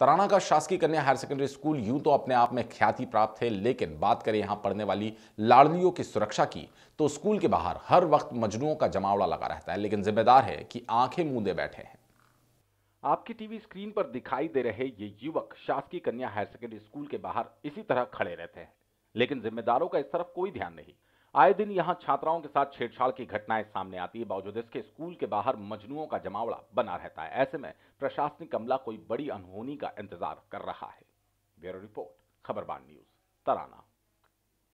तराना का शासकीय कन्या हायर सेकेंडरी स्कूल यूं तो अपने आप में ख्याति प्राप्त है लेकिन बात करें यहां पढ़ने वाली लाड़लियों की सुरक्षा की तो स्कूल के बाहर हर वक्त मजनुओं का जमावड़ा लगा रहता है लेकिन जिम्मेदार है कि आंखें मूंदे बैठे हैं आपकी टीवी स्क्रीन पर दिखाई दे रहे ये युवक शासकीय कन्या हायर सेकेंडरी स्कूल के बाहर इसी तरह खड़े रहते हैं लेकिन जिम्मेदारों का इस तरफ कोई ध्यान नहीं आए दिन यहां छात्राओं के साथ छेड़छाड़ की घटनाएं सामने आती है बावजूद इसके स्कूल के बाहर मजनुओं का जमावड़ा बना रहता है ऐसे में प्रशासनिक अमला कोई बड़ी अनहोनी का इंतजार कर रहा है ब्यूरो रिपोर्ट खबरबान न्यूज तराना